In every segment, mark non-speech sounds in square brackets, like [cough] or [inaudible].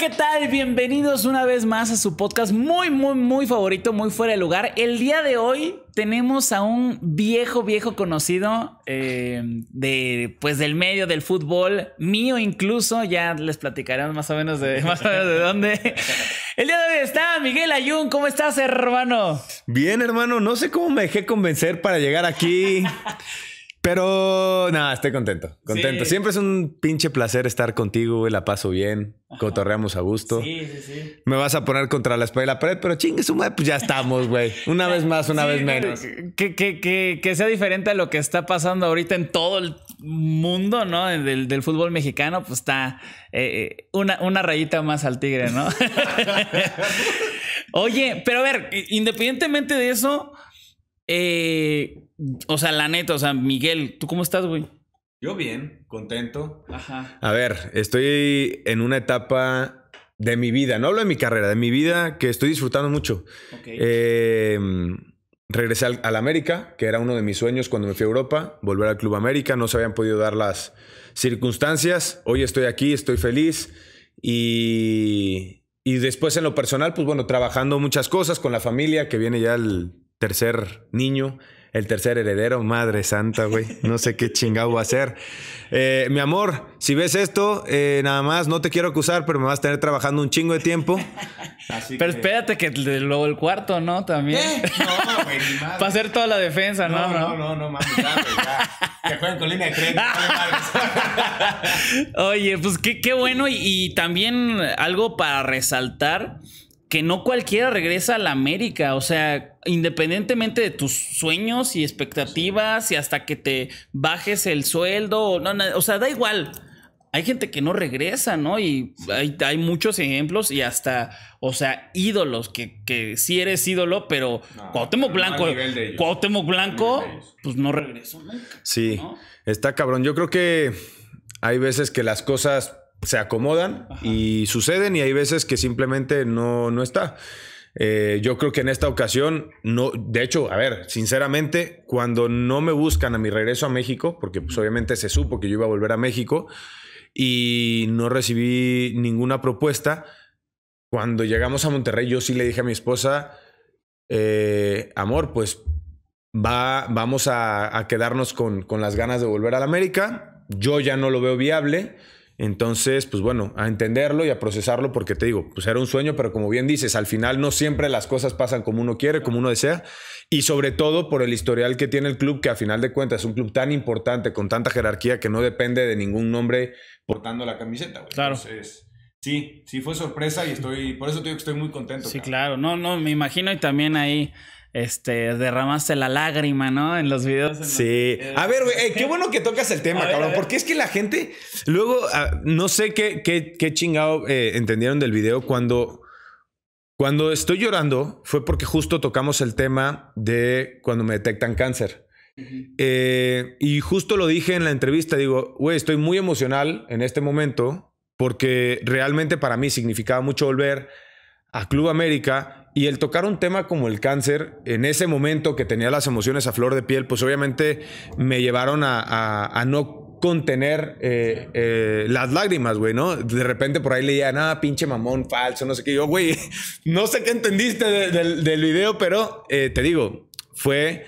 ¿qué tal? Bienvenidos una vez más a su podcast muy, muy, muy favorito, muy fuera de lugar. El día de hoy tenemos a un viejo, viejo conocido eh, de, pues, del medio del fútbol, mío incluso, ya les platicaremos más o menos de, [laughs] más o menos de dónde. El día de hoy está Miguel Ayun, ¿cómo estás, hermano? Bien, hermano, no sé cómo me dejé convencer para llegar aquí. Pero nada, estoy contento. Contento. Siempre es un pinche placer estar contigo, güey. La paso bien. Cotorreamos a gusto. Sí, sí, sí. Me vas a poner contra la espalda y la pared, pero chingue su madre, pues ya estamos, güey. Una vez más, una vez menos. Que, que, sea diferente a lo que está pasando ahorita en todo el mundo, ¿no? Del, del fútbol mexicano, pues está eh, eh, una, una rayita más al tigre, ¿no? [laughs] Oye, pero a ver, independientemente de eso, eh o sea, la neta, o sea, Miguel, ¿tú cómo estás, güey? Yo bien, contento. Ajá. A ver, estoy en una etapa de mi vida, no hablo de mi carrera, de mi vida que estoy disfrutando mucho. Em, regresé al, al, América, que era uno de mis sueños cuando me fui a Europa, volver al Club América, no se habían podido dar las circunstancias, hoy estoy aquí, estoy feliz y, y después en lo personal, pues bueno, trabajando muchas cosas con la familia, que viene ya el tercer niño el tercer heredero, madre santa, güey. No sé qué chingado va a ser. Eh, mi amor, si ves esto, eh, nada más, no te quiero acusar, pero me vas a tener trabajando un chingo de tiempo. Así pero espérate que luego el cuarto, ¿no? También. ¿Qué? Eh, no, güey, ni [laughs] Para hacer toda la defensa, ¿no? No, no, no, no, no pues, ya, Que con línea de crédito. [laughs] Oye, pues qué, bueno. Y, y también algo para resaltar que no cualquiera regresa a la América. O sea, independientemente de tus sueños y expectativas y hasta que te bajes el sueldo, no, o sea, da igual. Hay gente que no regresa, ¿no? Y hay, muchos ejemplos y hasta, o sea, ídolos, que, que sí eres ídolo, pero Cuauhtémoc Blanco, Cuauhtémoc Blanco, pues no regresó nunca. Sí, está cabrón. Yo creo que hay veces que las cosas se acomodan y suceden y hay veces que simplemente no, no está. Eh, yo creo que en esta ocasión, no, de hecho, a ver, sinceramente, cuando no me buscan a mi regreso a México, porque pues, obviamente se supo que yo iba a volver a México y no recibí ninguna propuesta, cuando llegamos a Monterrey yo sí le dije a mi esposa, eh, amor, pues va, vamos a, quedarnos con, con las ganas de volver a la América, yo ya no lo veo viable entonces, pues bueno, a entenderlo y a procesarlo porque te digo, pues era un sueño, pero como bien dices, al final no siempre las cosas pasan como uno quiere, como uno desea, y sobre todo por el historial que tiene el club, que a final de cuentas es un club tan importante, con tanta jerarquía, que no depende de ningún nombre portando la camiseta. Claro. Entonces, sí, sí fue sorpresa y estoy, por eso te digo que estoy muy contento. Sí, claro, no, no, me imagino y también ahí este, derramaste la lágrima, ¿no? En los videos. sí. A ver, güey, eh, qué [laughs] bueno que tocas el tema, cabrón, porque es que la gente, luego, ah, no sé qué, qué, qué chingado eh, entendieron del video cuando... Cuando estoy llorando fue porque justo tocamos el tema de cuando me detectan cáncer. Eh, y justo lo dije en la entrevista, digo, güey, estoy muy emocional en este momento porque realmente para mí significaba mucho volver a Club América, y el tocar un tema como el cáncer, en ese momento que tenía las emociones a flor de piel, pues obviamente me llevaron a, no contener eh, eh, las lágrimas, güey, ¿no? De repente por ahí leía, nada, pinche mamón, falso, no sé qué. Yo, güey, [laughs] no sé qué entendiste del video, pero eh, te digo, fue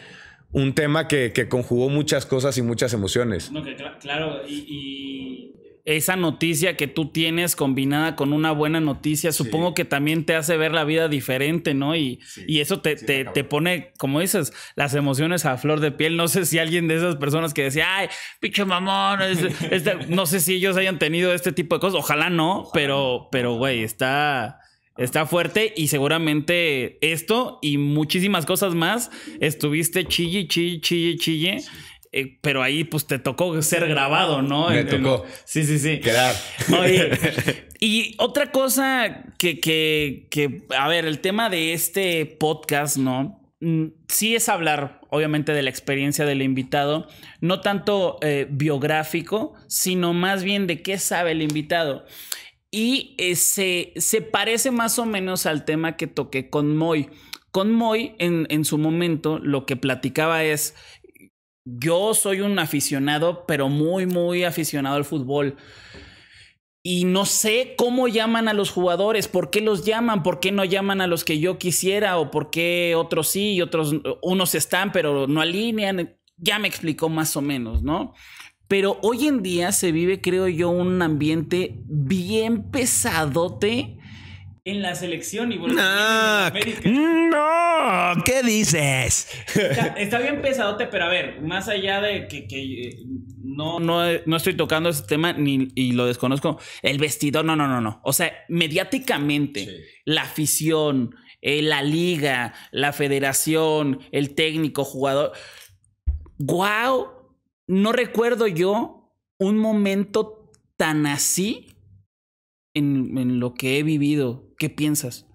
un tema que, conjugó muchas cosas y muchas emociones. No, que claro, y esa noticia que tú tienes combinada con una buena noticia, supongo que también te hace ver la vida diferente, ¿no? Y, y eso te, pone, como dices, las emociones a flor de piel. No sé si alguien de esas personas que decía, ay, pinche mamón, [laughs] este", no sé si ellos hayan tenido este tipo de cosas, ojalá no, pero, pero, güey, está... Está fuerte y seguramente esto y muchísimas cosas más estuviste chille, chille, chille, chille. Eh, pero ahí pues te tocó ser grabado, ¿no? Me tocó. Sí, sí, sí. Quedar. Oye, [laughs] y otra cosa que, a ver, el tema de este podcast, ¿no? Mm, sí es hablar, obviamente, de la experiencia del invitado, no tanto eh, biográfico, sino más bien de qué sabe el invitado. Y eh, se, parece más o menos al tema que toqué con Moy. Con Moy, en, en, su momento, lo que platicaba es yo soy un aficionado, pero muy, muy aficionado al fútbol. Y no sé cómo llaman a los jugadores, por qué los llaman, por qué no llaman a los que yo quisiera o por qué otros sí y otros, unos están, pero no alinean. Ya me explicó más o menos, ¿no? Pero hoy en día se vive, creo yo, un ambiente bien pesadote en la selección y no, a ¿qué dices? Está, bien pesadote, pero a ver, más allá de que, eh, no, no, estoy tocando ese tema ni, y lo desconozco, el vestidor, no, no, no, no. O sea, mediáticamente, la afición, eh, la liga, la federación, el técnico, jugador. ¡Wow! No recuerdo yo un momento tan así en lo que he vivido ¿Qué piensas?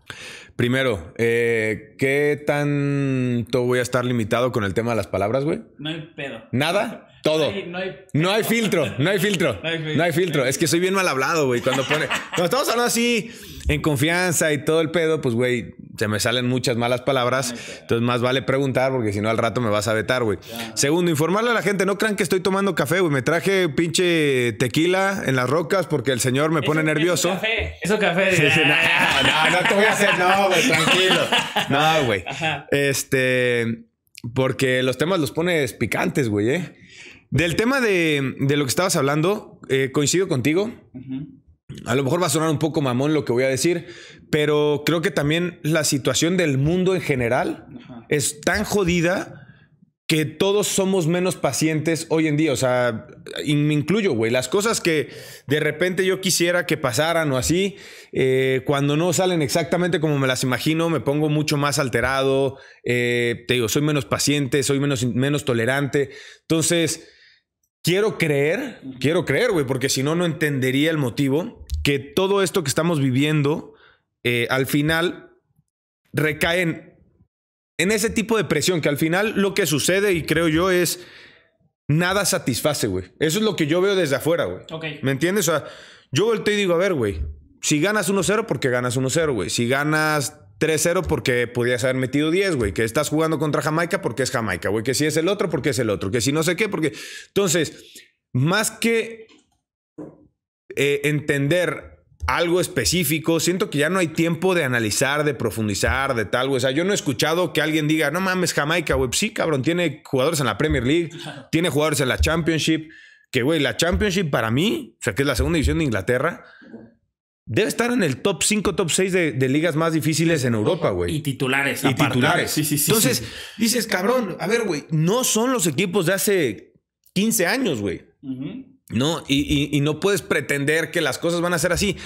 Primero, eh, ¿qué tanto voy a estar limitado con el tema de las palabras, güey? No hay pedo. ¿Nada? Todo. No hay, filtro, no hay filtro. No hay filtro. Es que soy bien mal hablado, güey. Cuando pone. Cuando estamos hablando así, en confianza y todo el pedo, pues, güey, se me salen muchas malas palabras. Entonces, más vale preguntar, porque si no, al rato me vas a vetar, güey. Segundo, informarle a la gente, no crean que estoy tomando café, güey. Me traje pinche tequila en las rocas porque el señor me pone nervioso. Eso café, eso café. [laughs] no, no, no te voy a hacer, no tranquilo. [laughs] no, güey. Este, porque los temas los pones picantes, güey, ¿eh? Del tema de, de, lo que estabas hablando, eh, coincido contigo. A lo mejor va a sonar un poco mamón lo que voy a decir, pero creo que también la situación del mundo en general es tan jodida que todos somos menos pacientes hoy en día. O sea, me incluyo, güey. Las cosas que de repente yo quisiera que pasaran o así, eh, cuando no salen exactamente como me las imagino, me pongo mucho más alterado. Eh, te digo, soy menos paciente, soy menos, menos tolerante. Entonces, quiero creer, quiero creer, güey, porque si no, no entendería el motivo que todo esto que estamos viviendo, eh, al final, recae en en ese tipo de presión, que al final lo que sucede y creo yo es nada satisface, güey. Eso es lo que yo veo desde afuera, güey. ¿Me entiendes? O sea, yo volteo y digo, a ver, güey, si ganas 1-0, porque ganas 1-0, güey. Si ganas 3-0, porque podías haber metido 10, güey. Que estás jugando contra Jamaica, porque es Jamaica, güey. Que si es el otro, porque es el otro. Que si no sé qué, porque. Entonces, más que eh, entender algo específico. Siento que ya no hay tiempo de analizar, de profundizar, de tal, güey. O sea, yo no he escuchado que alguien diga, no mames, Jamaica, güey. Pues sí, cabrón, tiene jugadores en la Premier League, [laughs] tiene jugadores en la Championship. Que, güey, la Championship para mí, o sea, que es la segunda división de Inglaterra, debe estar en el top 5, top 6 de, ligas más difíciles en Europa, güey. Y titulares. Y titulares. Sí, sí, sí, Entonces, dices, cabrón, a ver, güey, no son los equipos de hace 15 años, güey. Ajá. ¿no? Y, y, no puedes pretender que las cosas van a ser así.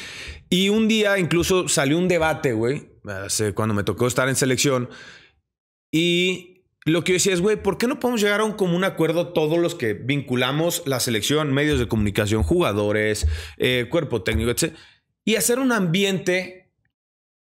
Y un día incluso salió un debate, güey, cuando me tocó estar en selección. Y lo que yo decía es, güey, ¿por qué no podemos llegar a un común acuerdo todos los que vinculamos la selección, medios de comunicación, jugadores, eh, cuerpo técnico, etc.? Y hacer un ambiente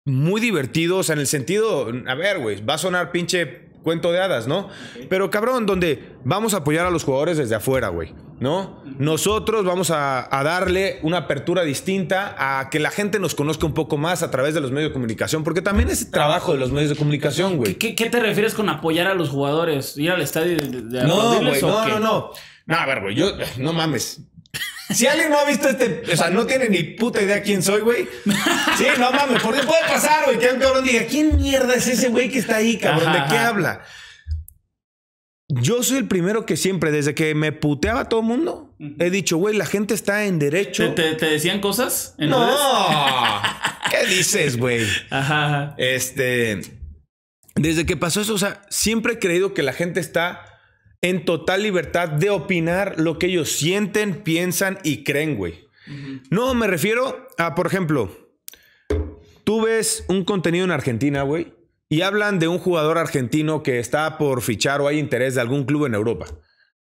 muy divertido, o sea, en el sentido, a ver, güey, va a sonar pinche cuento de hadas, ¿no? Pero cabrón, donde vamos a apoyar a los jugadores desde afuera, güey, ¿no? Nosotros vamos a, darle una apertura distinta a que la gente nos conozca un poco más a través de los medios de comunicación, porque también es trabajo de los medios de comunicación, güey. ¿Qué, te refieres con apoyar a los jugadores? ¿Ir al estadio de, de, No, no, no, no. No, a ver, güey, yo, no mames. Si alguien no ha visto este, o sea, no tiene ni puta idea quién soy, güey. Sí, no mames, qué puede pasar, güey, que un cabrón diga, ¿quién mierda es ese güey que está ahí, cabrón? ¿De qué habla? Yo soy el primero que siempre, desde que me puteaba todo el mundo, he dicho, güey, la gente está en derecho. ¿Te, decían cosas? no. [laughs] ¿Qué dices, güey? ajá. Este. Desde que pasó eso, o sea, siempre he creído que la gente está en total libertad de opinar lo que ellos sienten, piensan y creen, güey. No, me refiero a, por ejemplo, tú ves un contenido en Argentina, güey, y hablan de un jugador argentino que está por fichar o hay interés de algún club en Europa.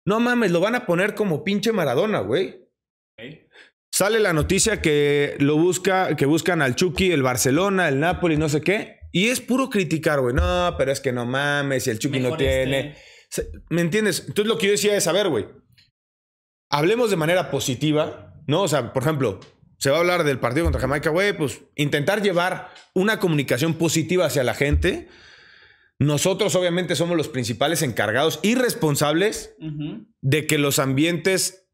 No mames, lo van a poner como pinche Maradona, güey. Sale la noticia que lo busca, que buscan al Chucky, el Barcelona, el Napoli, no sé qué. Y es puro criticar, güey. No, pero es que no mames, y el Chucky no tiene. Este. ¿Me entiendes? Entonces lo que yo decía es, a ver, güey, hablemos de manera positiva, ¿no? O sea, por ejemplo, se va a hablar del partido contra Jamaica, güey, pues intentar llevar una comunicación positiva hacia la gente. Nosotros obviamente somos los principales encargados y responsables de que los ambientes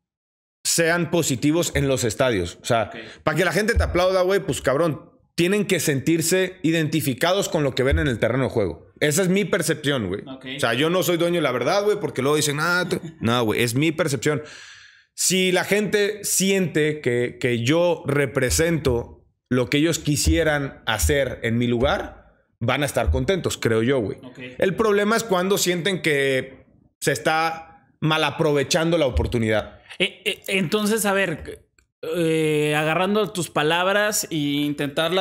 sean positivos en los estadios. O sea, para que la gente te aplauda, güey, pues cabrón, tienen que sentirse identificados con lo que ven en el terreno de juego. Esa es mi percepción, güey. O sea, yo no soy dueño de la verdad, güey, porque luego dicen, nada, ah, [laughs] no, güey, es mi percepción. Si la gente siente que, yo represento lo que ellos quisieran hacer en mi lugar, van a estar contentos, creo yo, güey. El problema es cuando sienten que se está mal aprovechando la oportunidad. E, e, entonces, a ver, eh, agarrando tus palabras e intentar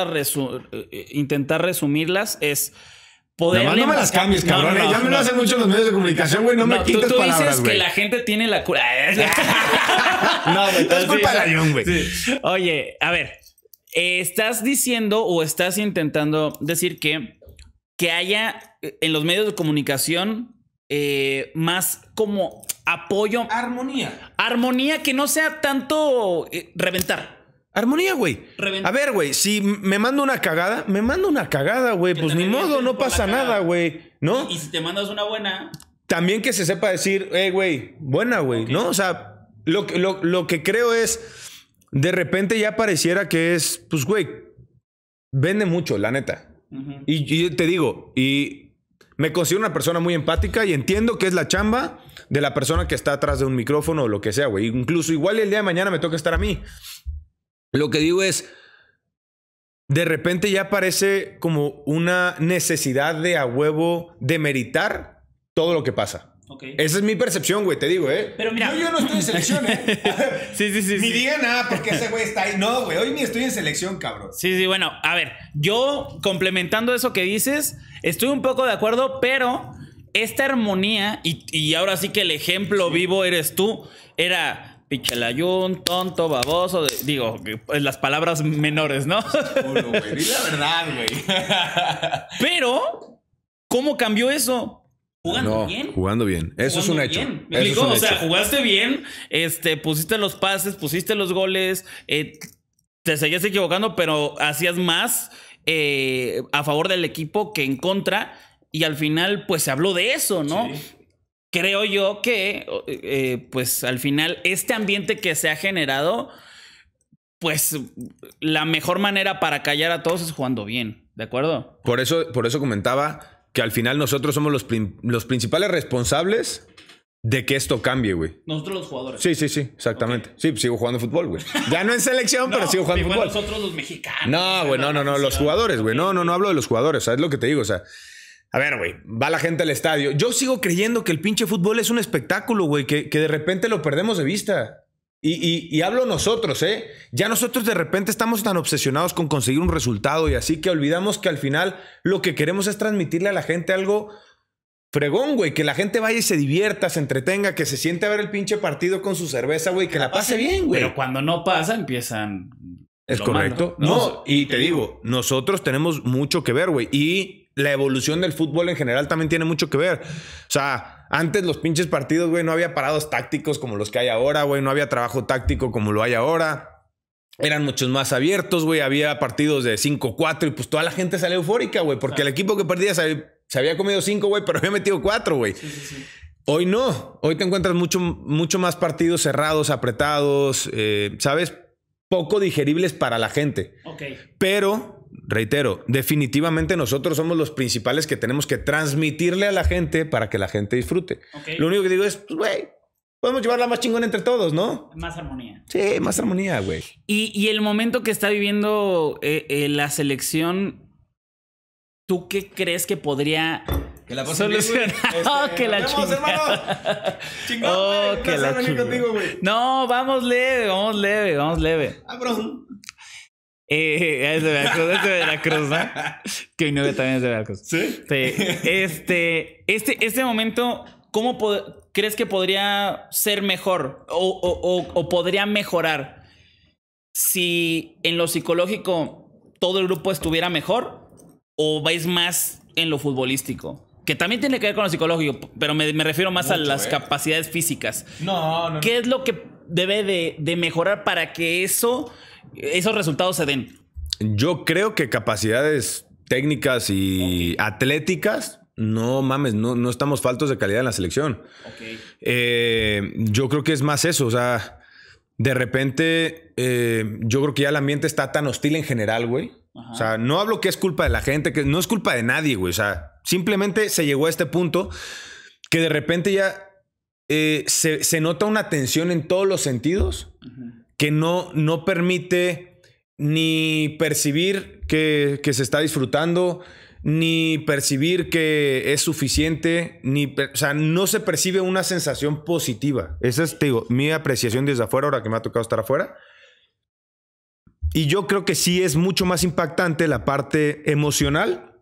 eh, resumirlas, es Poder no me las cambies, cabrón. Eh, ya me lo hacen mucho los medios de comunicación, güey. No, me quites güey. tú dices que la gente tiene la cura. ¿eh? [laughs] no, güey. es culpa güey. Oye, a ver. estás diciendo o estás intentando decir que, que haya eh, en los medios de comunicación más como apoyo. Armonía. Armonía que no sea tanto reventar. Armonía, güey. A ver, güey, si me mando una cagada, me mando una cagada, güey. Pues ni modo, no pasa nada, güey. ¿No? Y, si te mandas una buena. También que se sepa decir, hey, eh, güey, buena, güey. ¿No? O sea, lo, lo, lo que creo es, de repente ya pareciera que es, pues, güey, vende mucho, la neta. y, te digo, y me considero una persona muy empática y entiendo que es la chamba de la persona que está atrás de un micrófono o lo que sea, güey. Incluso igual el día de mañana me toca estar a mí. Lo que digo es, de repente ya parece como una necesidad de a huevo demeritar todo lo que pasa. Okay. Esa es mi percepción, güey, te digo, ¿eh? Pero mira, yo, no estoy en selección, ¿eh? [laughs] sí, sí, sí. Ni diga nada porque ese güey está ahí. No, güey, hoy ni estoy en selección, cabrón. Sí, sí, bueno, a ver, yo complementando eso que dices, estoy un poco de acuerdo, pero esta armonía, y, y ahora sí que el ejemplo vivo eres tú, era Pichelayun, tonto, baboso, digo, pues, las palabras menores, ¿no? Y la verdad, güey. [laughs] Pero, ¿cómo cambió eso? Jugando bien. Jugando bien. Eso es un hecho. o sea, jugaste bien, este, pusiste los pases, pusiste los goles, eh, te seguías equivocando, pero hacías más eh, a favor del equipo que en contra. Y al final, pues se habló de eso, ¿no? Sí creo yo que, eh, pues al final, este ambiente que se ha generado, pues la mejor manera para callar a todos es jugando bien, ¿de acuerdo? Por eso, por eso comentaba que al final nosotros somos los, principales responsables de que esto cambie, güey. Nosotros los jugadores. Sí, sí, sí, exactamente. Sí, sigo jugando fútbol, güey. Ya no en selección, [laughs] pero sigo jugando fútbol. Nosotros los mexicanos. No, güey, no, no, no, los jugadores, güey. No, no, no hablo de los jugadores, o es lo que te digo, o sea, a ver, güey, va la gente al estadio. Yo sigo creyendo que el pinche fútbol es un espectáculo, güey, que, que, de repente lo perdemos de vista. Y, hablo nosotros, ¿eh? Ya nosotros de repente estamos tan obsesionados con conseguir un resultado y así que olvidamos que al final lo que queremos es transmitirle a la gente algo fregón, güey, que la gente vaya y se divierta, se entretenga, que se siente a ver el pinche partido con su cerveza, güey, que la pase bien, güey. Pero cuando no pasa, empiezan. Es correcto. ¿no? no, y te digo, nosotros tenemos mucho que ver, güey. Y la evolución del fútbol en general también tiene mucho que ver. O sea, antes los pinches partidos, güey, no había parados tácticos como los que hay ahora, güey, no había trabajo táctico como lo hay ahora. Eran muchos más abiertos, güey, había partidos de 5-4 y pues toda la gente sale eufórica, güey, porque el equipo que perdía se, había comido 5, güey, pero había metido 4, güey. Hoy no, hoy te encuentras mucho, mucho más partidos cerrados, apretados, eh, ¿sabes? Poco digeribles para la gente. Ok. Pero reitero, definitivamente nosotros somos los principales que tenemos que transmitirle a la gente para que la gente disfrute. Lo único que digo es, pues, güey, podemos llevarla más chingón entre todos, ¿no? Más armonía. Sí, más armonía, güey. Y, y, el momento que está viviendo eh, eh, la selección, ¿tú qué crees que podría... Que la este, [laughs] que la vemos, [laughs] oh, que no la contigo, No, vamos leve, vamos leve, vamos leve. Ah, eh, es de Veracruz, es de Veracruz, [laughs] que mi también es de Veracruz. ¿Sí? Este, este, este momento, ¿cómo crees que podría ser mejor o, podría mejorar si en lo psicológico todo el grupo estuviera mejor o vais más en lo futbolístico? Que también tiene que ver con lo psicológico, pero me, refiero más a las ¿eh? capacidades físicas. No, no. ¿Qué es lo que debe de mejorar para que eso esos resultados se den. Yo creo que capacidades técnicas y atléticas, no mames, no, estamos faltos de calidad en la selección. Eh, yo creo que es más eso, o sea, de repente, eh, yo creo que ya el ambiente está tan hostil en general, güey. O sea, no hablo que es culpa de la gente, que no es culpa de nadie, güey. O sea, simplemente se llegó a este punto que de repente ya eh, se, se, nota una tensión en todos los sentidos. Ajá que no, no permite ni percibir que, se está disfrutando, ni percibir que es suficiente, ni, o sea, no se percibe una sensación positiva. Esa es, te digo, mi apreciación desde afuera, ahora que me ha tocado estar afuera. Y yo creo que sí es mucho más impactante la parte emocional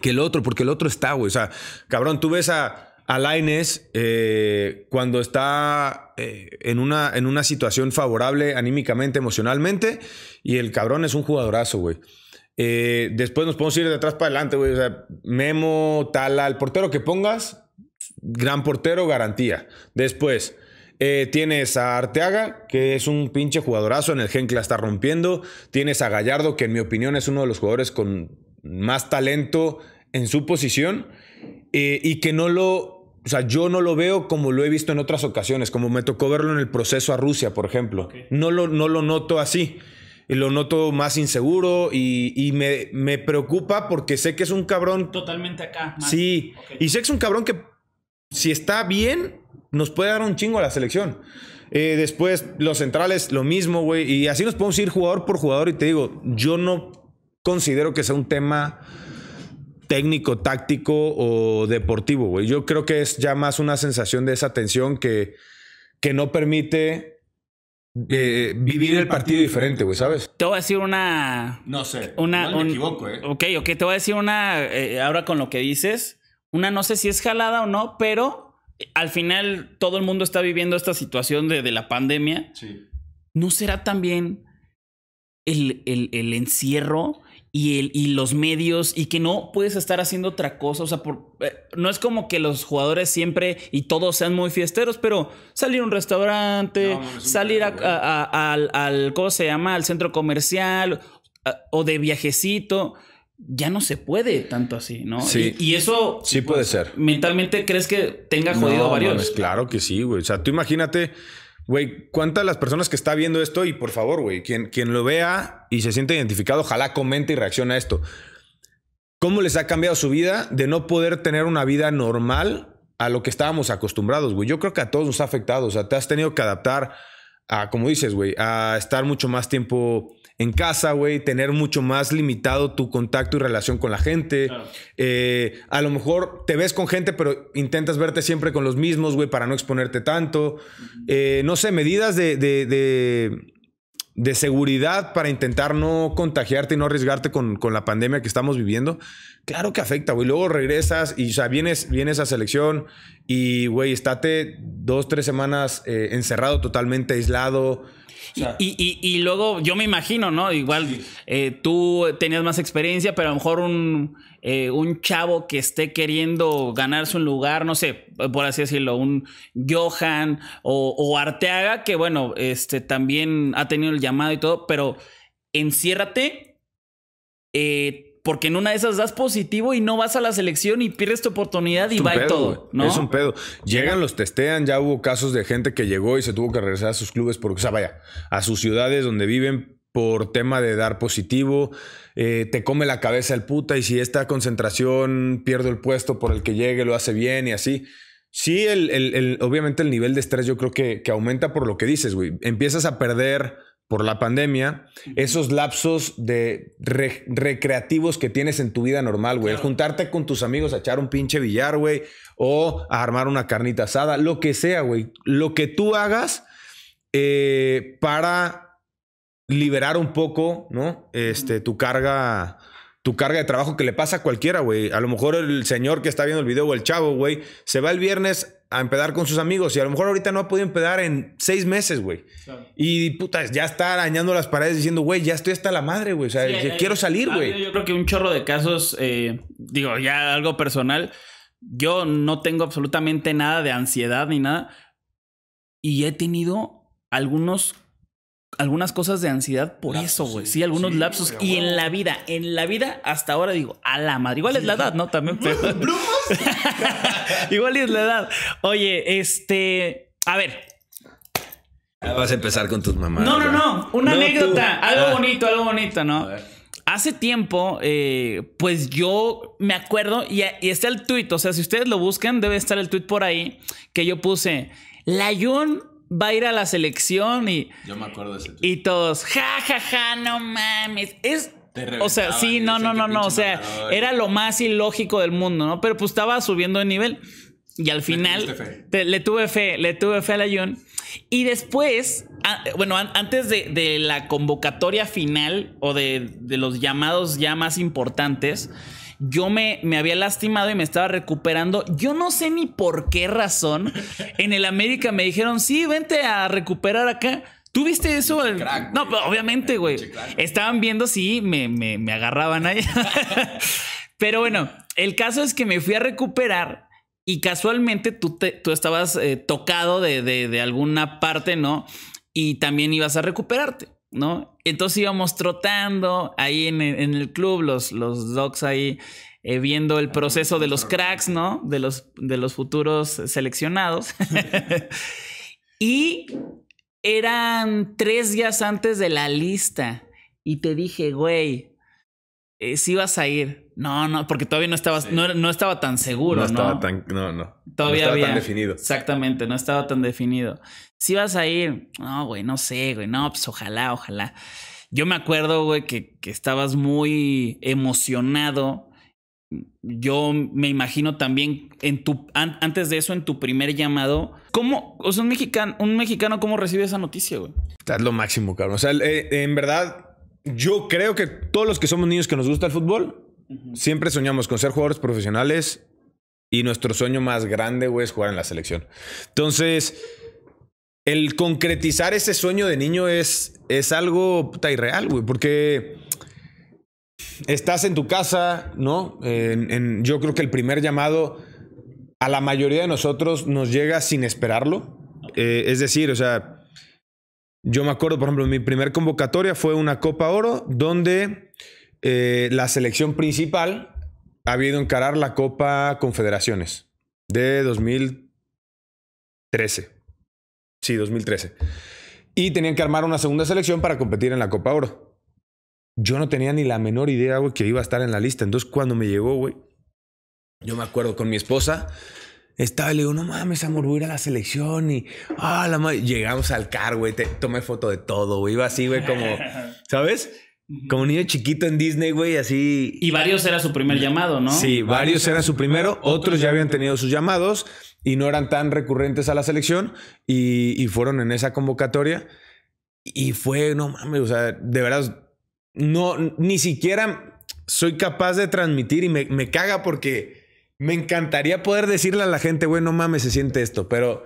que el otro, porque el otro está, güey. O sea, cabrón, tú ves a Alain es eh, cuando está eh, en, una, en una situación favorable anímicamente, emocionalmente, y el cabrón es un jugadorazo, güey. Eh, después nos podemos ir de atrás para adelante, güey. Memo, Tala, al portero que pongas, gran portero, garantía. Después, tienes a Arteaga, que es un pinche jugadorazo, en el gen está rompiendo. Tienes a Gallardo, que en mi opinión es uno de los jugadores con más talento en su posición y que no lo o sea, yo no lo veo como lo he visto en otras ocasiones, como me tocó verlo en el proceso a Rusia, por ejemplo. No, lo, no lo noto así. Lo noto más inseguro y, me, preocupa porque sé que es un cabrón. Totalmente acá. Sí. Y sé que es un cabrón que, si está bien, nos puede dar un chingo a la selección. Eh, después, los centrales, lo mismo, güey. Y así nos podemos ir jugador por jugador. Y te digo, yo no considero que sea un tema técnico, táctico o deportivo, güey. Yo creo que es ya más una sensación de esa tensión que, que no permite eh, vivir el partido diferente, güey, ¿sabes? Te voy a decir una. No sé. no me equivoco, ¿eh? Ok, ok, te voy a decir una. Eh, ahora con lo que dices. Una, no sé si es jalada o no, pero eh, al final todo el mundo está viviendo esta situación de, la pandemia. Sí. ¿No será también el, el, el encierro? y, el, y los medios y que no puedes estar haciendo otra cosa. O sea, eh, no es como que los jugadores siempre y todos sean muy fiesteros, pero salir a un restaurante, salir al, ¿cómo se llama? Al centro comercial o de viajecito. Ya no se puede tanto así, ¿no? Sí. Y, eso. Sí, puede pues, ser. Mentalmente, ¿crees que tenga jodido varios? claro que sí, güey. O sea, tú imagínate Güey, ¿cuántas las personas que está viendo esto? Y por favor, güey, quien, quien lo vea y se siente identificado, ojalá comente y reaccione a esto. ¿Cómo les ha cambiado su vida de no poder tener una vida normal a lo que estábamos acostumbrados, güey? Yo creo que a todos nos ha afectado. O sea, te has tenido que adaptar a, como dices, güey, a estar mucho más tiempo en casa, güey, tener mucho más limitado tu contacto y relación con la gente. Eh, a lo mejor te ves con gente, pero intentas verte siempre con los mismos, güey, para no exponerte tanto. Eh, no sé, medidas de, seguridad para intentar no contagiarte y no arriesgarte con, la pandemia que estamos viviendo, claro que afecta, güey. Luego regresas y, o sea, vienes, a selección y, güey, estate dos, tres semanas eh, encerrado, totalmente aislado y, luego yo me imagino, ¿no? Igual eh, tú tenías más experiencia, pero a lo mejor un, eh, un chavo que esté queriendo ganarse un lugar, no sé, por así decirlo, un Johan o, Arteaga, que bueno, este también ha tenido el llamado y todo, pero enciérrate. Eh, porque en una de esas das positivo y no vas a la selección y pierdes tu oportunidad y va y todo. ¿no? Es un pedo. Llegan, los testean, ya hubo casos de gente que llegó y se tuvo que regresar a sus clubes, porque, o sea, vaya, a sus ciudades donde viven por tema de dar positivo, eh, te come la cabeza el puta y si esta concentración pierdo el puesto por el que llegue, lo hace bien y así. Sí, el, obviamente el nivel de estrés yo creo que, que aumenta por lo que dices, güey. Empiezas a perder por la pandemia, esos lapsos de recreativos que tienes en tu vida normal, güey. Juntarte con tus amigos a echar un pinche billar, güey, o a armar una carnita asada, lo que sea, güey. Lo que tú hagas eh, para liberar un poco, ¿no? Este, tu carga tu carga de trabajo que le pasa a cualquiera, güey. A lo mejor el señor que está viendo el video o el chavo, güey, se va el viernes a empedar con sus amigos y a lo mejor ahorita no ha podido empedar en seis meses, güey. Y puta, ya está arañando las paredes diciendo, güey, ya estoy hasta la madre, güey. O sea, eh, quiero salir, ah, güey. Yo creo que un chorro de casos, eh, digo, ya algo personal. Yo no tengo absolutamente nada de ansiedad ni nada. Y he tenido algunos algunas cosas de ansiedad por eso, güey. Sí, algunos lapsos. Y en la vida, en la vida, hasta ahora digo, a la madre. Igual es la edad, ¿no? También. [laughs] Igual es la edad. Oye, este. A ver. Vas a empezar con tus mamás. No, no, no. Una anécdota. Algo ah. bonito, algo bonito, ¿no? hace tiempo, eh, pues yo me acuerdo y, está el tuit. O sea, si ustedes lo buscan, debe estar el tuit por ahí que yo puse. La Jun va a ir a la selección y. Yo me acuerdo de ese Y todos, ja, ja, ja, no mames. Es. O sea, sí, no, no, no, no. O sea, era lo más ilógico del mundo, ¿no? Pero pues estaba subiendo de nivel. Y al final le tuve fe, le tuve fe a la Jun. Y después, ah, bueno, antes de, la convocatoria final o de, de los llamados ya más importantes, yo me, me había lastimado y me estaba recuperando. Yo no sé ni por qué razón. En el América me dijeron, sí, vente a recuperar acá. ¿tuviste eso? no, obviamente, güey. Estaban viendo si sí, me, agarraban ahí. [laughs] pero bueno, el caso es que me fui a recuperar y casualmente tú, te, tú estabas eh, tocado de, de, alguna parte, ¿no? Y también ibas a recuperarte, ¿no? Entonces íbamos trotando ahí en, el club, los, los ahí eh, viendo el ah, proceso de los cracks, ¿no? De los, de los futuros seleccionados. [laughs] y eran tres días antes de la lista. Y te dije, güey, eh, si vas a ir. No, no, porque todavía no estabas, no, estaba tan seguro. No estaba tan, no, no. Todavía no estaba tan definido. Exactamente, no estaba tan definido. Si vas a ir. No, güey, no sé, güey, no, pues ojalá, ojalá. Yo me acuerdo, güey, que, estabas muy emocionado. Yo me imagino también en tu antes de eso, en tu primer llamado, ¿cómo? O sea, un mexicano, un mexicano, ¿cómo recibe esa noticia, güey? Es lo máximo, cabrón. O sea, eh, en verdad, yo creo que todos los que somos niños que nos gusta el fútbol, siempre soñamos con ser jugadores profesionales y nuestro sueño más grande, es jugar en la selección. Entonces, el concretizar ese sueño de niño es, es algo puta irreal, güey, porque estás en tu casa, ¿no? En, yo creo que el primer llamado a la mayoría de nosotros nos llega sin esperarlo. Eh, es decir, o sea, yo me acuerdo, por ejemplo, mi primer convocatoria fue una Copa Oro donde eh, la selección principal había ido a encarar la Copa Confederaciones de 2013. Sí, 2013. Y tenían que armar una segunda selección para competir en la Copa Oro. Yo no tenía ni la menor idea, güey, que iba a estar en la lista. Entonces, cuando me llegó, güey, yo me acuerdo con mi esposa, estaba, le digo, no mames, amor, voy a ir a la selección y, ah, la Llegamos al car, güey, tomé foto de todo, Iba así, güey, como, [laughs] ¿sabes? Como niño chiquito en Disney, güey, así. Y varios era su primer llamado, ¿no? Sí, varios, era su primero, otros, ya habían tenido sus llamados y no eran tan recurrentes a la selección y, fueron en esa convocatoria. Y fue, no mames, o sea, de veras, no, ni siquiera soy capaz de transmitir y me, me caga porque me encantaría poder decirle a la gente, güey, no mames, se siente esto, pero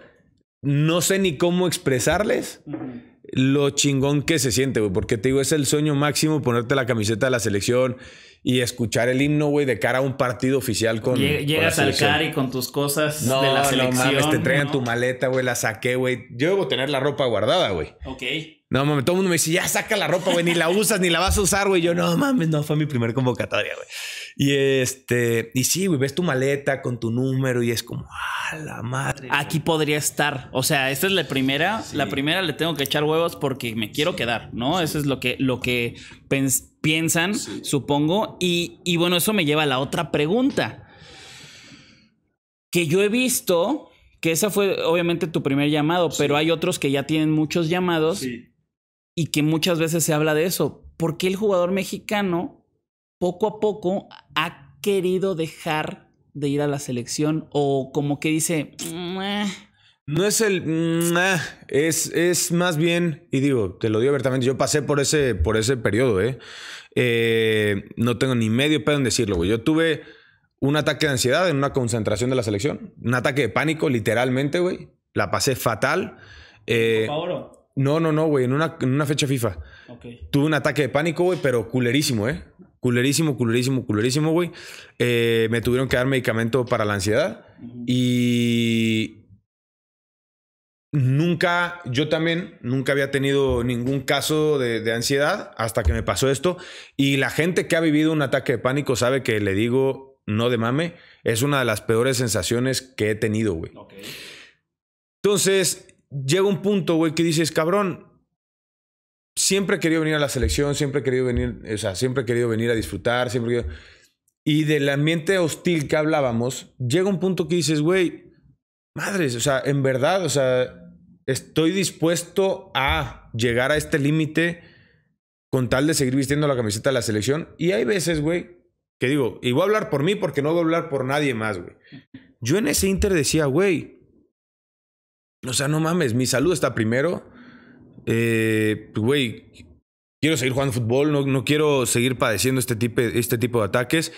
no sé ni cómo expresarles lo chingón que se siente, güey, porque te digo, es el sueño máximo ponerte la camiseta de la selección y escuchar el himno, güey, de cara a un partido oficial con. Llegas al y con tus cosas de la selección. No mames, te traigan tu maleta, güey, la saqué, güey. Yo debo tener la ropa guardada, güey. Ok. No mami, todo el mundo me dice, ya saca la ropa, güey, ni la usas, ni la vas a usar, güey. Yo, no mames, no, fue mi primer convocatoria, güey. Y este, y sí, güey, ves tu maleta con tu número y es como, a ah, la madre. Aquí podría estar. O sea, esta es la primera, la primera le tengo que echar huevos porque me quiero quedar, ¿no? Eso es lo que, lo que piensan, supongo. Y, y bueno, eso me lleva a la otra pregunta. Que yo he visto que esa fue obviamente tu primer llamado, pero hay otros que ya tienen muchos llamados. Sí y que muchas veces se habla de eso. ¿Por qué el jugador mexicano poco a poco ha querido dejar de ir a la selección o como que dice... No es el... es, es más bien, y digo, te lo digo abiertamente, yo pasé por ese, por ese periodo, ¿eh? ¿eh? no tengo ni medio pedo en decirlo, güey. Yo tuve un ataque de ansiedad en una concentración de la selección, un ataque de pánico, literalmente, güey. La pasé fatal. Eh, no, no, no, güey. En una, fecha FIFA. Tuve un ataque de pánico, güey, pero culerísimo, ¿eh? Culerísimo, culerísimo, culerísimo, güey. Eh, me tuvieron que dar medicamento para la ansiedad. Y nunca, yo también, nunca había tenido ningún caso de, ansiedad hasta que me pasó esto. Y la gente que ha vivido un ataque de pánico sabe que le digo, no de mame, es una de las peores sensaciones que he tenido, güey. Entonces, llega un punto, güey, que dices, cabrón, siempre he querido venir a la selección, siempre he querido venir, o sea, siempre he querido venir a disfrutar, siempre he querido... Y del ambiente hostil que hablábamos, llega un punto que dices, güey, madres, o sea, en verdad, o sea, estoy dispuesto a llegar a este límite con tal de seguir vistiendo la camiseta de la selección. Y hay veces, güey, que digo, y voy a hablar por mí porque no voy a hablar por nadie más, güey. Yo en ese Inter decía, güey, o sea, no mames, mi salud está primero. Eh, pues, güey, quiero seguir jugando fútbol, no, no quiero seguir padeciendo este tipo, este tipo de ataques.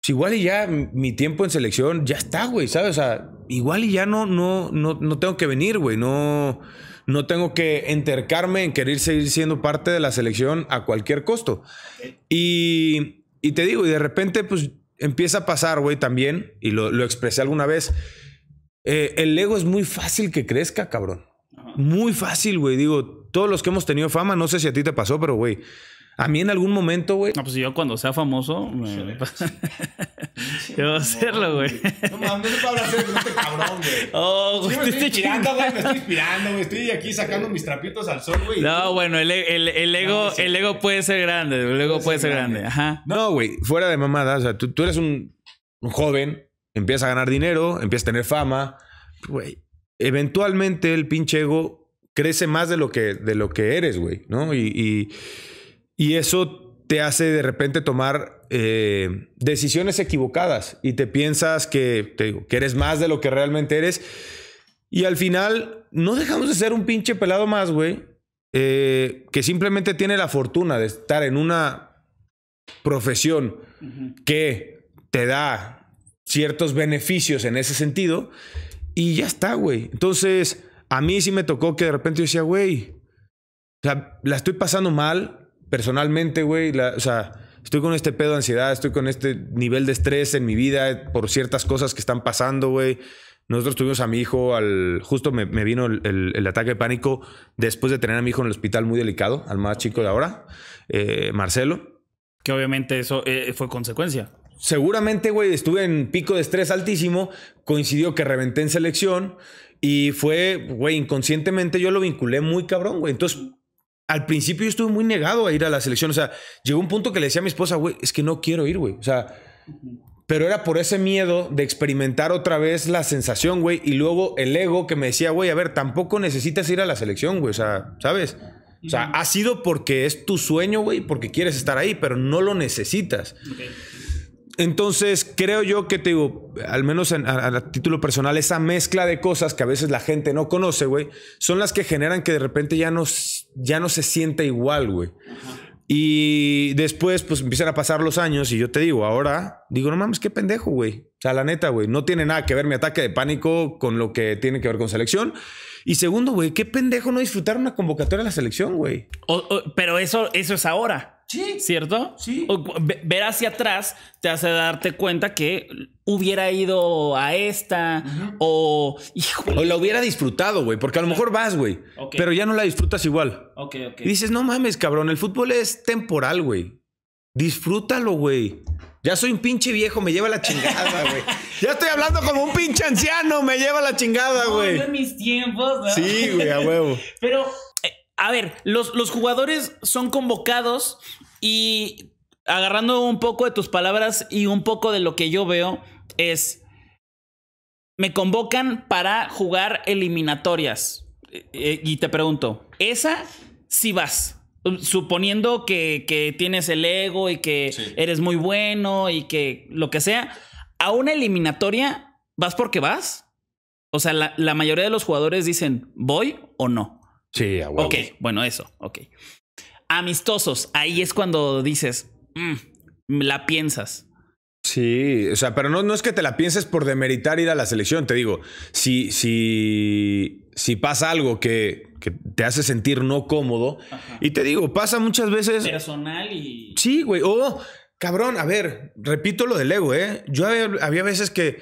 Pues igual y ya mi tiempo en selección ya está, güey, ¿sabes? O sea, igual y ya no, no, no, no tengo que venir, güey, no, no tengo que entercarme en querer seguir siendo parte de la selección a cualquier costo. Y, te digo, y de repente, pues empieza a pasar, güey, también, y lo, lo expresé alguna vez eh, el ego es muy fácil que crezca, cabrón. Muy fácil, güey. Digo, todos los que hemos tenido fama, no sé si a ti te pasó, pero, güey, a mí en algún momento, güey. No, pues yo cuando sea famoso, me... [laughs] yo voy a hacerlo, güey. No mames, no se puedo hablar con este cabrón, güey. [laughs] Oh, güey. Sí, me estoy inspirando, güey. Me estoy inspirando, güey. Estoy aquí sacando mis trapitos al sol, güey. No, bueno, el, e-, ego, el ego puede ser grande. El ego puede ser, grande. Ajá. No, güey, fuera de mamada. O sea, tú, eres un joven Empieza a ganar dinero, empieza a tener fama. Güey, eventualmente el pinche ego crece más de lo que, de lo que eres, güey, ¿no? Y, y, eso te hace de repente tomar eh, decisiones equivocadas y te piensas que, te digo, que eres más de lo que realmente eres. Y al final no dejamos de ser un pinche pelado más, güey, eh, que simplemente tiene la fortuna de estar en una profesión que te da ciertos beneficios en ese sentido y ya está, güey. Entonces, a mí sí me tocó que de repente yo decía, güey, o sea, la estoy pasando mal personalmente, güey, o sea, estoy con este pedo de ansiedad, estoy con este nivel de estrés en mi vida por ciertas cosas que están pasando, güey. Nosotros tuvimos a mi hijo al. Justo me, vino el, ataque de pánico después de tener a mi hijo en el hospital muy delicado, al más chico de ahora, eh, Marcelo. Que obviamente eso eh, fue consecuencia seguramente, güey, estuve en pico de estrés altísimo, coincidió que reventé en selección y fue, güey, inconscientemente yo lo vinculé muy cabrón, güey. Entonces, al principio yo estuve muy negado a ir a la selección, o sea, llegó un punto que le decía a mi esposa, güey, es que no quiero ir, güey, o sea... Pero era por ese miedo de experimentar otra vez la sensación, güey. Y luego el ego que me decía, güey, a ver, tampoco necesitas ir a la selección, güey. O sea, ¿sabes? O sea, ha sido porque es tu sueño, güey, porque quieres estar ahí, pero no lo necesitas. Entonces, creo yo que te digo, al menos a, título personal, esa mezcla de cosas que a veces la gente no conoce, güey, son las que generan que de repente ya no, ya no se sienta igual, güey. Y después, pues empiezan a pasar los años y yo te digo, ahora digo, no mames, qué pendejo, güey. O sea, la neta, güey, no tiene nada que ver mi ataque de pánico con lo que tiene que ver con selección. Y segundo, güey, qué pendejo no disfrutar una convocatoria a la selección, güey. pero eso, eso es ahora. Sí. ¿Cierto? Sí. ver hacia atrás te hace darte cuenta que hubiera ido a esta o, híjole. o la hubiera disfrutado, güey, porque a lo mejor vas, güey, pero ya no la disfrutas igual. Ok, ok. dices, no mames, cabrón, el fútbol es temporal, güey. Disfrútalo, güey. Ya soy un pinche viejo, me lleva la chingada, [laughs] güey. Ya estoy hablando como un pinche anciano, me lleva la chingada, güey. en mis tiempos, ¿no? Sí, güey, a huevo. [laughs] Pero a ver, los, jugadores son convocados y agarrando un poco de tus palabras y un poco de lo que yo veo es, me convocan para jugar eliminatorias. Eh, eh, y te pregunto, ¿esa si vas? Suponiendo que, tienes el ego y que eres muy bueno y que lo que sea, a una eliminatoria vas porque vas. O sea, la, la mayoría de los jugadores dicen, voy o no. Sí, agua. Ok, bueno, eso, ok. Amistosos, ahí es cuando dices, mm, la piensas. Sí, o sea, pero no, no es que te la pienses por demeritar ir a la selección, te digo, si, si, si pasa algo que, que te hace sentir no cómodo, y te digo, pasa muchas veces... Personal y... Sí, güey, o oh, cabrón, a ver, repito lo del ego, ¿eh? Yo había, había veces que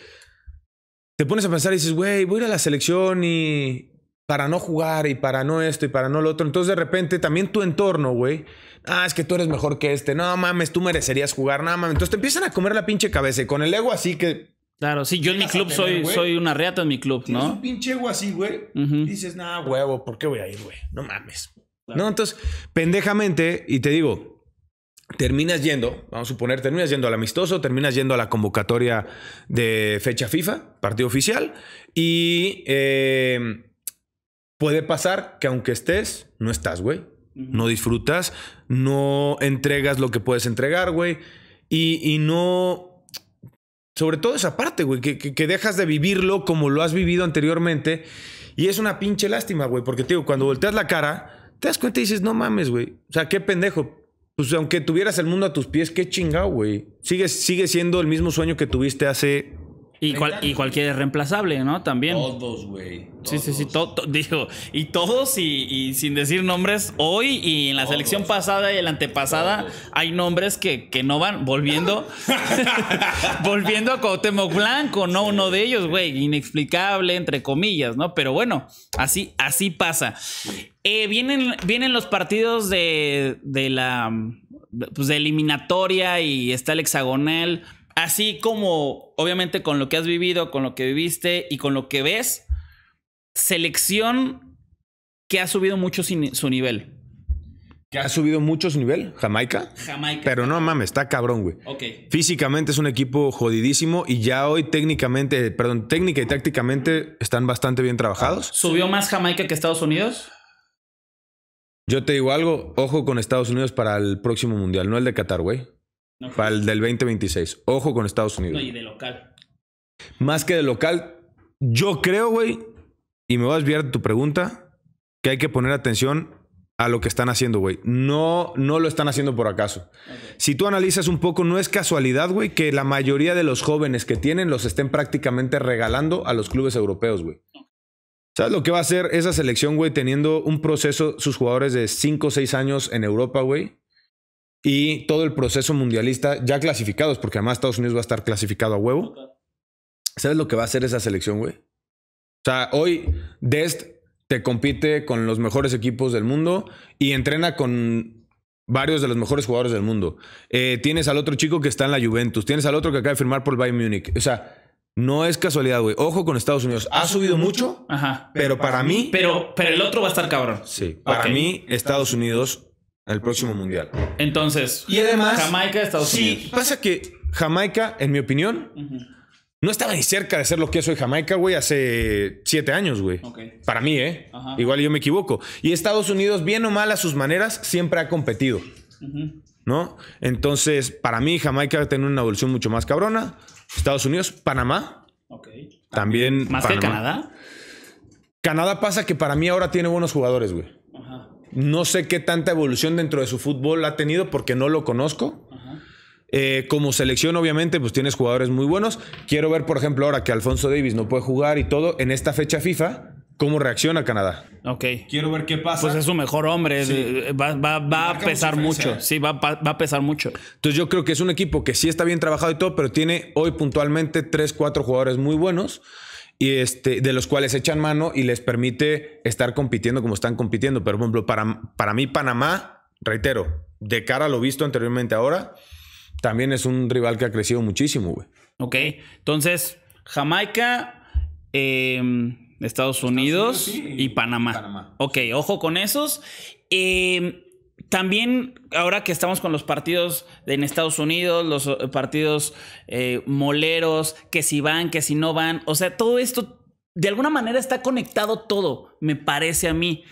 te pones a pensar y dices, güey, voy a ir a la selección y, para no jugar y para no esto y para no lo otro. Entonces de repente también tu entorno, güey. Ah, es que tú eres mejor que este. No mames, tú merecerías jugar. No mames. Entonces te empiezan a comer la pinche cabeza y con el ego así que... Claro, sí, yo en mi club soy, soy una reata en mi club, ¿no? un pinche ego así, güey. Dices, nada huevo, ¿por qué voy a ir, güey? No mames. No, entonces, pendejamente, y te digo, terminas yendo, vamos a suponer, terminas yendo al amistoso, terminas yendo a la convocatoria de fecha FIFA, partido oficial, y... Eh, puede pasar que aunque estés, no estás, güey. No disfrutas, no entregas lo que puedes entregar, güey. Y, no. Sobre todo esa parte, güey, que, dejas de vivirlo como lo has vivido anteriormente. Y es una pinche lástima, güey, porque, te digo, cuando volteas la cara, te das cuenta y dices, no mames, güey. O sea, qué pendejo. Pues aunque tuvieras el mundo a tus pies, qué chingado, güey. sigue siendo el mismo sueño que tuviste hace y, cual, y cualquier reemplazable, ¿no? También. Todos, güey. Sí, sí, sí. digo, y todos, y, y, sin decir nombres, hoy y en la selección pasada y en la antepasada, hay nombres que, que, no van. Volviendo. [laughs] [laughs] volviendo a Cuauhtémoc Blanco, ¿no? Uno de ellos, güey. Inexplicable, entre comillas, ¿no? Pero bueno, así, así pasa. Eh, vienen, vienen los partidos de, de la. Pues de eliminatoria y está el hexagonal así como obviamente con lo que has vivido, con lo que viviste y con lo que ves, selección que ha subido mucho su nivel. ¿Que ha subido mucho su nivel? Jamaica. Jamaica. Pero no mames, está cabrón, güey. Ok. Físicamente es un equipo jodidísimo y ya hoy técnicamente, perdón, técnica y tácticamente están bastante bien trabajados. ¿Subió más Jamaica que Estados Unidos? Yo te digo algo, ojo con Estados Unidos para el próximo mundial, no el de Qatar, güey para el del 2026. Ojo con Estados Unidos. y de local. Más que de local, yo creo, güey, y me voy a desviar de tu pregunta, que hay que poner atención a lo que están haciendo, güey. No, no lo están haciendo por acaso. Si tú analizas un poco, no es casualidad, güey, que la mayoría de los jóvenes que tienen los estén prácticamente regalando a los clubes europeos, güey. ¿Sabes lo que va a hacer esa selección, güey, teniendo un proceso, sus jugadores de 5 o 6 años en Europa, güey? y todo el proceso mundialista ya clasificados, porque además Estados Unidos va a estar clasificado a huevo. ¿Sabes lo que va a hacer esa selección, güey? O sea, hoy Dest te compite con los mejores equipos del mundo y entrena con varios de los mejores jugadores del mundo. Eh, tienes al otro chico que está en la Juventus, tienes al otro que acaba de firmar por el Bayern Múnich. O sea, no es casualidad, güey. Ojo con Estados Unidos. Ha, subido, mucho, pero para, mí... Pero, pero el otro va a estar cabrón. Sí, para mí Estados Unidos el próximo mundial. Entonces, y además, Jamaica, Estados sí, pasa que Jamaica, en mi opinión, no estaba ni cerca de ser lo que es hoy Jamaica, güey, hace siete años, güey. Para mí, ¿eh? Igual yo me equivoco. Y Estados Unidos, bien o mal a sus maneras, siempre ha competido. ¿No? Entonces, para mí, Jamaica va a tener una evolución mucho más cabrona. Estados Unidos, Panamá. También. ¿Más que Canadá? Canadá pasa que para mí ahora tiene buenos jugadores, güey. Ajá. No sé qué tanta evolución dentro de su fútbol ha tenido porque no lo conozco. Eh, como selección, obviamente, pues tienes jugadores muy buenos. Quiero ver, por ejemplo, ahora que Alfonso Davis no puede jugar y todo, en esta fecha FIFA, cómo reacciona Canadá. Ok. Quiero ver qué pasa. Pues es su mejor hombre. Eh, va, a pesar mucho. Sí, va, a pesar mucho. Entonces yo creo que es un equipo que sí está bien trabajado y todo, pero tiene hoy puntualmente 3, 4 jugadores muy buenos y este, de los cuales echan mano y les permite estar compitiendo como están compitiendo. Pero, por ejemplo, para, para mí Panamá, reitero, de cara a lo visto anteriormente ahora, también es un rival que ha crecido muchísimo, güey. Ok, entonces Jamaica, em, Estados Unidos, y, Panamá. Ok, ojo con esos. Eh, también ahora que estamos con los partidos en Estados Unidos, los eh, partidos eh, moleros, que si van, que si no van, o sea, todo esto de alguna manera está conectado todo, me parece a mí.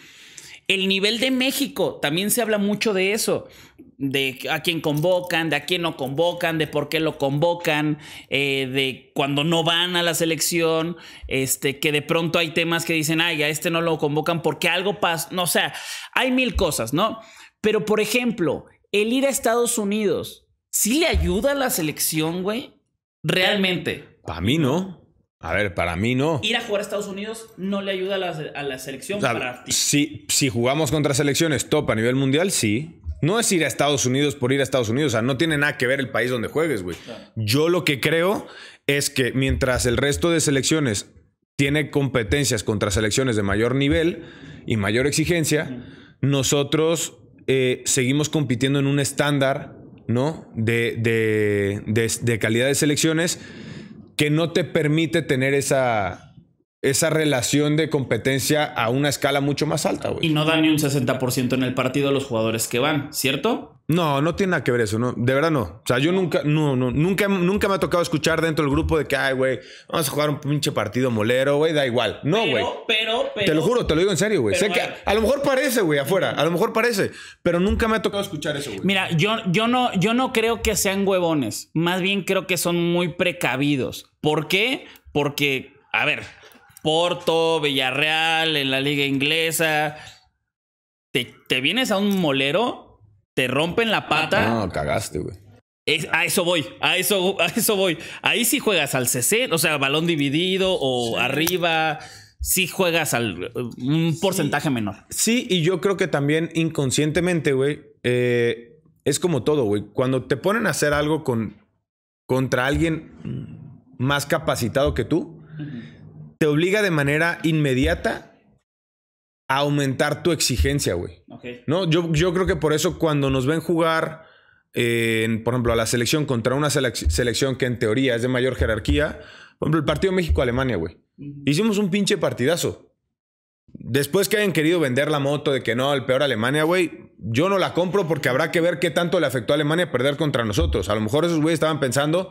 El nivel de México, también se habla mucho de eso, de a quién convocan, de a quién no convocan, de por qué lo convocan, eh, de cuando no van a la selección, este, que de pronto hay temas que dicen, ay, a este no lo convocan porque algo pasa, no, o sea, hay mil cosas, ¿no? Pero, por ejemplo, el ir a Estados Unidos, ¿sí le ayuda a la selección, güey? Realmente. Para mí no. A ver, para mí no. Ir a jugar a Estados Unidos no le ayuda a la, selección para Si, jugamos contra selecciones top a nivel mundial, sí. No es ir a Estados Unidos por ir a Estados Unidos. O sea, no tiene nada que ver el país donde juegues, güey. Yo lo que creo es que mientras el resto de selecciones tiene competencias contra selecciones de mayor nivel y mayor exigencia, nosotros eh, seguimos compitiendo en un estándar, ¿no? De, de, calidad de selecciones que no te permite tener esa, esa relación de competencia a una escala mucho más alta, Y no dan ni un 60% en el partido a los jugadores que van, ¿cierto? No, no tiene nada que ver eso, no, de verdad no. O sea, yo nunca, no, no, nunca, nunca me ha tocado escuchar dentro del grupo de que, ay, güey, vamos a jugar un pinche partido molero, güey, da igual. No, güey. Pero, pero, Te lo juro, te lo digo en serio, güey. Sé que a, lo mejor parece, güey, afuera, a lo mejor parece, pero nunca me ha tocado escuchar eso, güey. Mira, yo, yo, no, yo no creo que sean huevones, más bien creo que son muy precavidos. ¿Por qué? Porque, a ver, Porto, Villarreal, en la liga inglesa, te, te vienes a un molero te rompen la pata. No, cagaste, güey. a eso voy, a eso, a eso voy. Ahí sí juegas al CC, o sea, balón dividido o arriba. Sí juegas al un porcentaje menor. Sí, y yo creo que también inconscientemente, güey, eh, es como todo, güey. Cuando te ponen a hacer algo con, contra alguien más capacitado que tú, te obliga de manera inmediata aumentar tu exigencia, güey. ¿No? Yo, yo creo que por eso cuando nos ven jugar, eh, por ejemplo, a la selección contra una selección que en teoría es de mayor jerarquía, por ejemplo, el partido México-Alemania, güey. Hicimos un pinche partidazo. Después que hayan querido vender la moto de que no, el peor Alemania, güey, yo no la compro porque habrá que ver qué tanto le afectó a Alemania perder contra nosotros. A lo mejor esos güeyes estaban pensando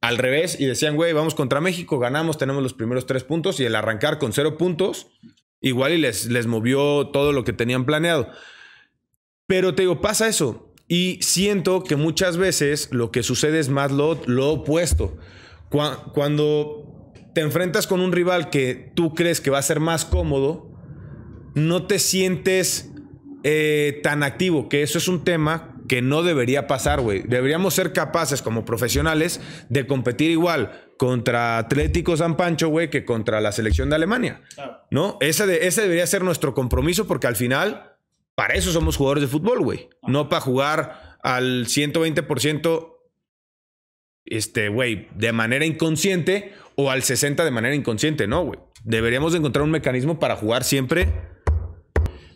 al revés y decían, güey, vamos contra México, ganamos, tenemos los primeros tres puntos y el arrancar con cero puntos Igual y les, les movió todo lo que tenían planeado. Pero te digo, pasa eso. Y siento que muchas veces lo que sucede es más lo, opuesto. Cuando te enfrentas con un rival que tú crees que va a ser más cómodo, no te sientes eh, tan activo, que eso es un tema que no debería pasar, güey. Deberíamos ser capaces como profesionales de competir igual contra Atlético San Pancho, güey, que contra la selección de Alemania. ¿No? Ese, debería ser nuestro compromiso porque al final, para eso somos jugadores de fútbol, güey. No para jugar al 120%, este, güey, de manera inconsciente o al 60% de manera inconsciente, no, güey. Deberíamos encontrar un mecanismo para jugar siempre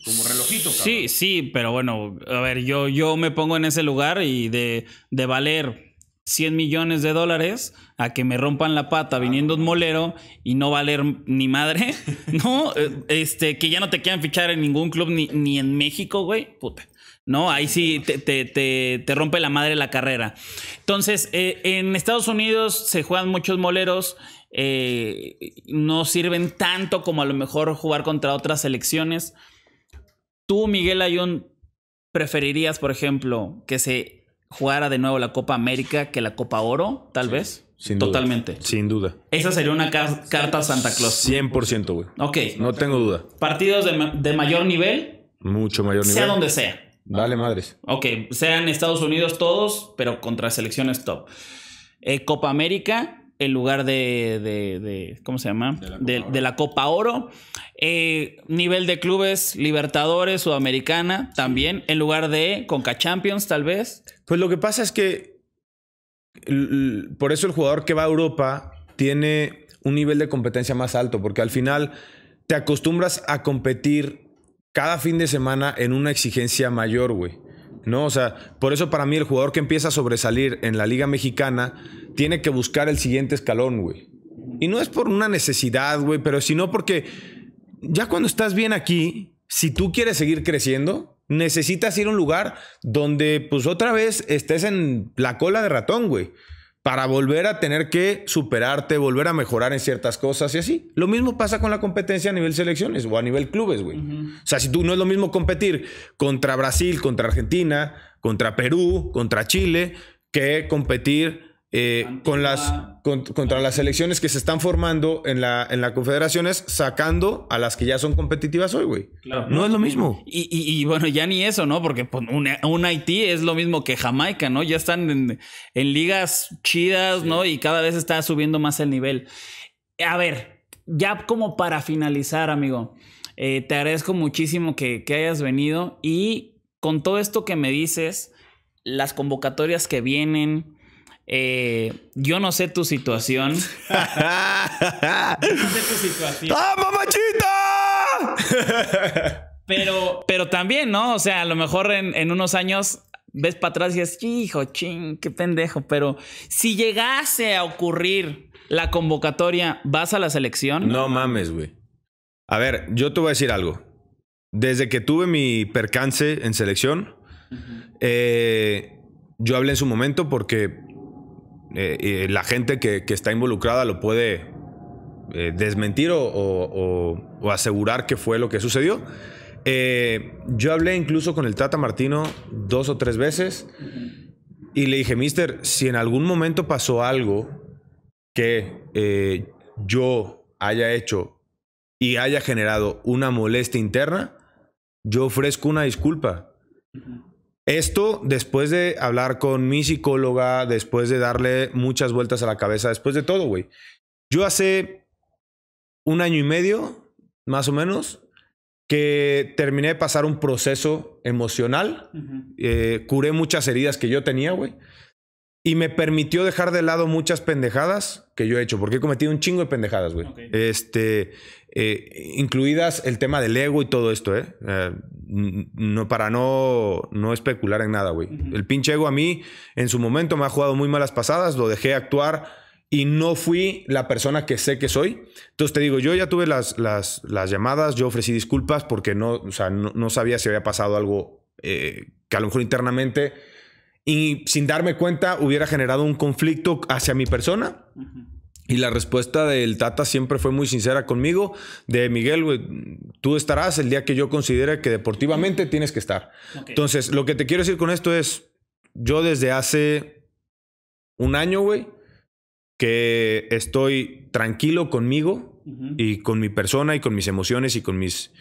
como relojito. Sí, sí, pero bueno, a ver, yo, yo me pongo en ese lugar y de, valer 100 millones de dólares a que me rompan la pata viniendo un molero y no valer ni madre, [laughs] ¿no? Eh, este, que ya no te quieran fichar en ningún club ni, ni en México, güey, puta. No, ahí sí te, rompe la madre la carrera. Entonces, eh, en Estados Unidos se juegan muchos moleros, eh, no sirven tanto como a lo mejor jugar contra otras selecciones tú, Miguel Ayón preferirías, por ejemplo, que se jugara de nuevo la Copa América que la Copa Oro, tal vez? Sin Totalmente. Sin duda. Esa sería una carta Santa Claus. 100%, güey. Ok. No tengo duda. Partidos de, mayor nivel. Mucho mayor nivel. Sea donde sea. Dale madres. Ok, sean Estados Unidos todos, pero contra selecciones top. Eh, Copa América, el lugar de, ¿cómo se llama? De la Copa Oro. Eh, nivel de clubes, Libertadores, Sudamericana, también, en lugar de Conca Champions, tal vez. Pues lo que pasa es que por eso el jugador que va a Europa tiene un nivel de competencia más alto, porque al final te acostumbras a competir cada fin de semana en una exigencia mayor, güey. ¿No? O sea, por eso para mí el jugador que empieza a sobresalir en la Liga Mexicana tiene que buscar el siguiente escalón, güey. Y no es por una necesidad, güey, pero sino porque ya cuando estás bien aquí, si tú quieres seguir creciendo, necesitas ir a un lugar donde pues otra vez estés en la cola de ratón, güey para volver a tener que superarte, volver a mejorar en ciertas cosas y así. Lo mismo pasa con la competencia a nivel selecciones o a nivel clubes, güey. O sea, si tú no es lo mismo competir contra Brasil, contra Argentina, contra Perú, contra Chile, que competir eh, con las, contra las selecciones que se están formando en la, en la confederaciones, sacando a las que ya son competitivas hoy, güey. No es lo mismo. Y, y, bueno, ya ni eso, ¿no? Porque pues, un, un, Haití es lo mismo que Jamaica, ¿no? Ya están en, ligas chidas, ¿no? Y cada vez está subiendo más el nivel. A ver, ya como para finalizar, amigo. Eh, te agradezco muchísimo que, que, hayas venido y con todo esto que me dices, las convocatorias que vienen, eh, yo no sé tu situación. [laughs] no sé tu situación. ¡Ah, mamachita! pero, pero también, ¿no? O sea, a lo mejor en, en unos años ves para atrás y dices, hijo, ching, qué pendejo. Pero si llegase a ocurrir la convocatoria, ¿vas a la selección? No mames, güey. A ver, yo te voy a decir algo. Desde que tuve mi percance en selección, eh, yo hablé en su momento porque eh, la gente que, está involucrada lo puede eh, desmentir o, o, asegurar que fue lo que sucedió. Eh, yo hablé incluso con el Tata Martino dos o tres veces y le dije, mister, si en algún momento pasó algo que yo haya hecho y haya generado una molestia interna, yo ofrezco una disculpa. Esto después de hablar con mi psicóloga, después de darle muchas vueltas a la cabeza, después de todo, güey. Yo hace un año y medio, más o menos, que terminé de pasar un proceso emocional, eh, curé muchas heridas que yo tenía, güey. Y me permitió dejar de lado muchas pendejadas que yo he hecho, porque he cometido un chingo de pendejadas, güey. Este, eh, incluidas el tema del ego y todo esto, ¿eh? eh no, para no, no especular en nada, güey. El pinche ego a mí en su momento me ha jugado muy malas pasadas, lo dejé actuar y no fui la persona que sé que soy. Entonces te digo, yo ya tuve las, las, llamadas, yo ofrecí disculpas porque no, o sea, no, no sabía si había pasado algo eh, que a lo mejor internamente y sin darme cuenta hubiera generado un conflicto hacia mi persona. Y la respuesta del Tata siempre fue muy sincera conmigo, de Miguel, tú estarás el día que yo considere que deportivamente tienes que estar. Entonces, lo que te quiero decir con esto es, yo desde hace un año, güey, que estoy tranquilo conmigo y con mi persona y con mis emociones y con mis,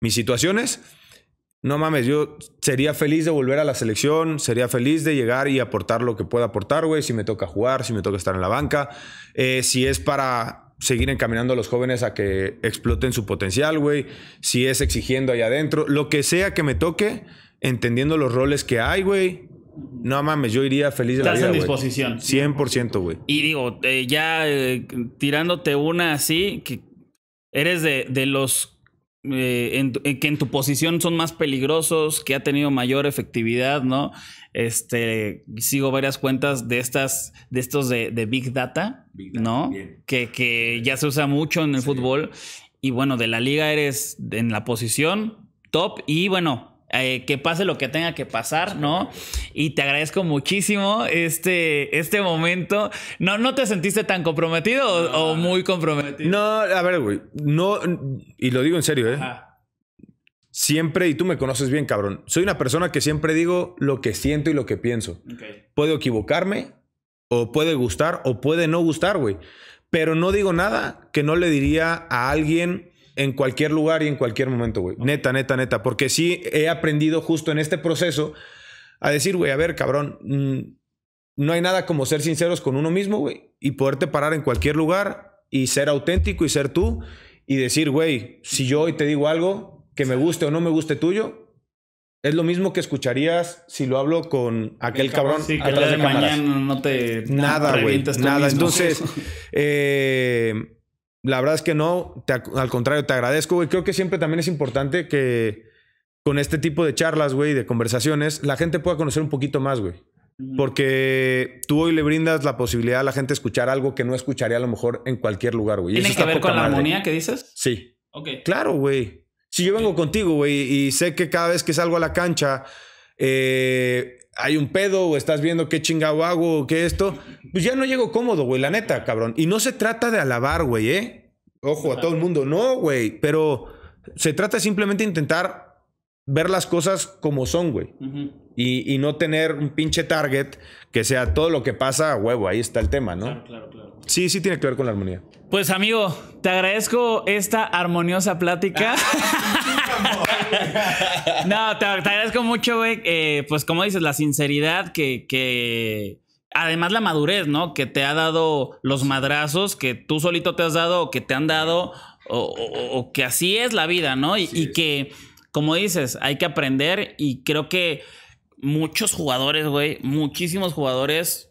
mis situaciones no mames, yo sería feliz de volver a la selección, sería feliz de llegar y aportar lo que pueda aportar, güey, si me toca jugar, si me toca estar en la banca, eh, si es para seguir encaminando a los jóvenes a que exploten su potencial, güey, si es exigiendo allá adentro, lo que sea que me toque, entendiendo los roles que hay, güey, no mames, yo iría feliz de la vida, en disposición. 100%, güey. Y digo, eh, ya eh, tirándote una así, que eres de, de los eh, en, eh, que en tu posición son más peligrosos, que ha tenido mayor efectividad, ¿no? Este, sigo varias cuentas de estas, de estos de, Big, Data, ¿no? Que, que, ya se usa mucho en el fútbol. Y bueno, de la liga eres en la posición top y bueno, eh, que pase lo que tenga que pasar, ¿no? Y te agradezco muchísimo este, este momento. ¿No, ¿No te sentiste tan comprometido o, muy comprometido? No, a ver, güey. No, y lo digo en serio, ¿eh? Siempre, y tú me conoces bien, cabrón. Soy una persona que siempre digo lo que siento y lo que pienso. Puedo equivocarme, o puede gustar, o puede no gustar, güey. Pero no digo nada que no le diría a alguien en cualquier lugar y en cualquier momento, güey. Neta, neta, neta. Porque sí he aprendido justo en este proceso a decir, güey, a ver, cabrón, mm, no hay nada como ser sinceros con uno mismo, güey, y poderte parar en cualquier lugar y ser auténtico y ser tú y decir, güey, si yo hoy te digo algo que me guste o no me guste tuyo, es lo mismo que escucharías si lo hablo con aquel cabrón. Sí, que de, de mañana no te nada, güey. Nada. Entonces, [laughs] eh, la verdad es que no, al contrario, te agradezco, güey. Creo que siempre también es importante que con este tipo de charlas, güey, de conversaciones, la gente pueda conocer un poquito más, güey. Porque tú hoy le brindas la posibilidad a la gente escuchar algo que no escucharía a lo mejor en cualquier lugar, güey. ¿Tiene que ver con la armonía que dices? Sí. Ok. Claro, güey. Si yo vengo contigo, güey, y sé que cada vez que salgo a la cancha, eh, hay un pedo o estás viendo qué chingado hago o qué esto, pues ya no llego cómodo, güey, la neta, cabrón. Y no se trata de alabar, güey, ¿eh? Ojo a todo el mundo, no, güey, pero se trata simplemente de intentar ver las cosas como son, güey. y, y, no tener un pinche target que sea todo lo que pasa, huevo, ahí está el tema, ¿no? Claro, claro, claro. Sí, sí tiene que ver con la armonía. Pues amigo, te agradezco esta armoniosa plática. [laughs] no, te, agradezco mucho, güey. Eh, pues como dices, la sinceridad que, que... Además la madurez, ¿no? Que te ha dado los madrazos que tú solito te has dado o que te han dado o, que así es la vida, ¿no? Y, y que, como dices, hay que aprender y creo que muchos jugadores, güey, muchísimos jugadores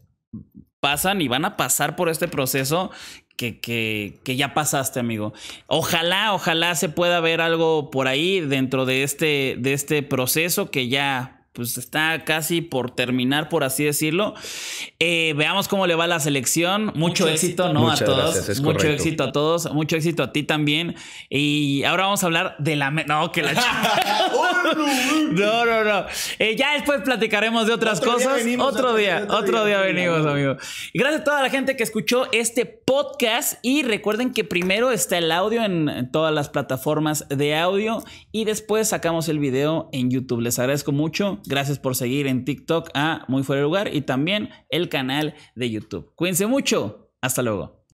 pasan y van a pasar por este proceso que, ya pasaste, amigo. Ojalá, ojalá se pueda ver algo por ahí dentro de este, de este proceso que ya pues está casi por terminar, por así decirlo. Eh, veamos cómo le va la selección. Mucho, éxito, ¿no? a todos. Mucho éxito a todos. Mucho éxito a ti también. Y ahora vamos a hablar de la... No, que la... [laughs] no, no, no. Eh, ya después platicaremos de otras cosas. otro, día, otro, día, venimos, amigo. gracias a toda la gente que escuchó este podcast. Y recuerden que primero está el audio en todas las plataformas de audio. Y después sacamos el video en YouTube. Les agradezco mucho. Gracias por seguir en TikTok a ah, Muy Fuera de Lugar y también el canal de YouTube. Cuídense mucho. Hasta luego.